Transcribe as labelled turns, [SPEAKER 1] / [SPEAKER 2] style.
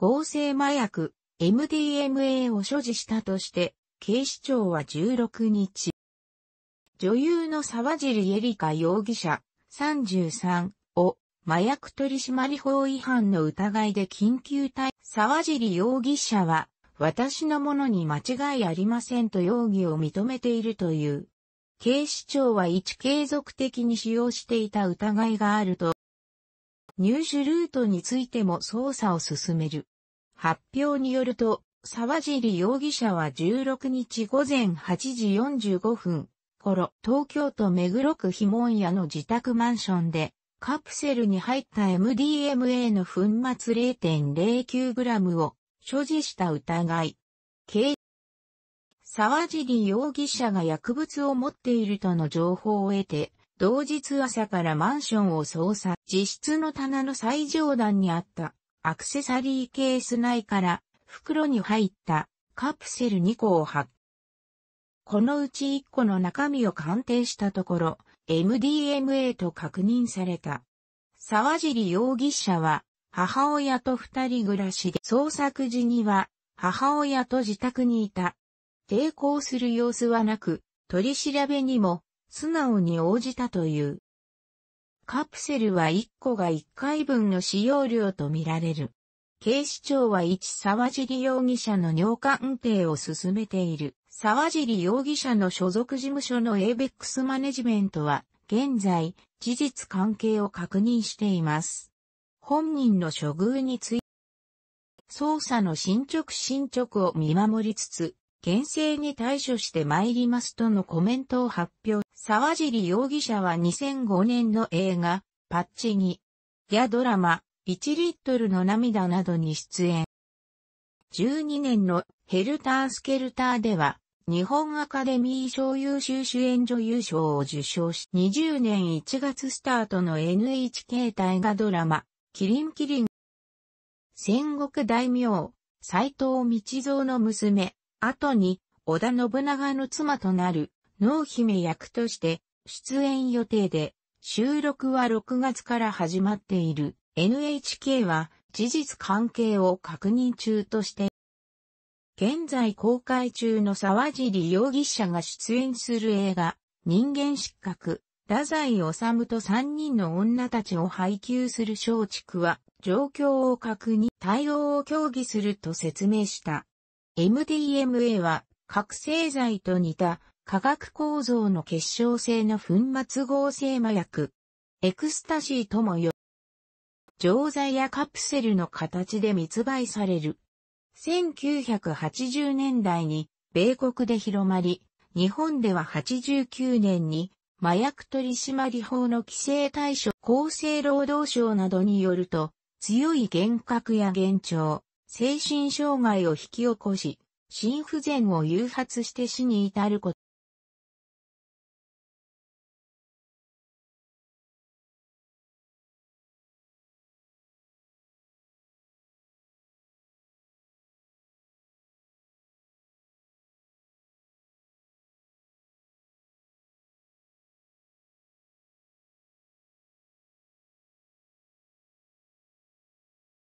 [SPEAKER 1] 合成麻薬 MDMA を所持したとして、警視庁は16日、女優の沢尻エリカ容疑者33を麻薬取締法違反の疑いで緊急逮捕。沢尻容疑者は、私のものに間違いありませんと容疑を認めているという。警視庁は一継続的に使用していた疑いがあると、入手ルートについても捜査を進める。発表によると、沢尻容疑者は16日午前8時45分頃、東京都目黒区碑文屋の自宅マンションで、カプセルに入った MDMA の粉末 0.09g を所持した疑い。沢尻容疑者が薬物を持っているとの情報を得て、同日朝からマンションを捜査、自室の棚の最上段にあったアクセサリーケース内から袋に入ったカプセル2個を発このうち1個の中身を鑑定したところ、MDMA と確認された。沢尻容疑者は、母親と二人暮らしで、捜索時には、母親と自宅にいた。抵抗する様子はなく、取り調べにも、素直に応じたという。カプセルは1個が1回分の使用量とみられる。警視庁は一沢尻容疑者の尿鑑定を進めている。沢尻容疑者の所属事務所の ABEX マネジメントは、現在、事実関係を確認しています。本人の処遇について、捜査の進捗進捗を見守りつつ、厳正に対処して参りますとのコメントを発表。沢尻容疑者は2005年の映画、パッチギやドラマ、1リットルの涙などに出演。12年のヘルタースケルターでは、日本アカデミー賞優秀主演女優賞を受賞し、20年1月スタートの NHK 大河ドラマ、キリンキリン。戦国大名、斎藤道蔵の娘、後に、織田信長の妻となる、濃姫役として出演予定で、収録は6月から始まっている NHK は事実関係を確認中として、現在公開中の沢尻容疑者が出演する映画、人間失格、太宰治と3人の女たちを配給する松竹は、状況を確認、対応を協議すると説明した。MDMA は覚醒剤と似た化学構造の結晶性の粉末合成麻薬。エクスタシーともよ。錠剤やカプセルの形で密売される。1980年代に米国で広まり、日本では89年に麻薬取締法の規制対象厚生労働省などによると、強い幻覚や幻聴、精神障害を引き起こし、心不全を誘発して死に至ること